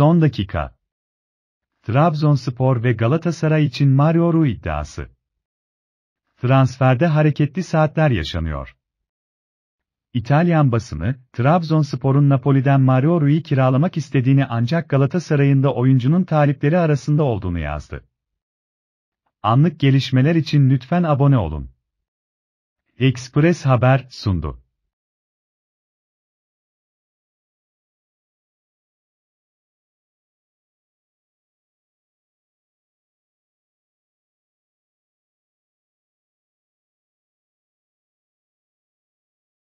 Son dakika. Trabzonspor ve Galatasaray için Mario Rui iddiası. Transferde hareketli saatler yaşanıyor. İtalyan basını, Trabzonspor'un Napoli'den Mario Rui'yi kiralamak istediğini ancak Galatasaray'ın da oyuncunun talipleri arasında olduğunu yazdı. Anlık gelişmeler için lütfen abone olun. Express Haber sundu.